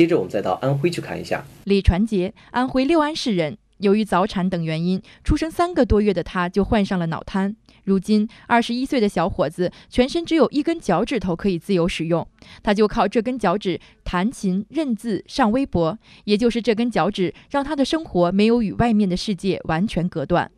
接着我们再到安徽去看一下。李传杰，安徽六安市人，由于早产等原因，出生三个多月的他就患上了脑瘫。如今二十一岁的小伙子，全身只有一根脚趾头可以自由使用，他就靠这根脚趾弹琴、认字、上微博。也就是这根脚趾，让他的生活没有与外面的世界完全隔断。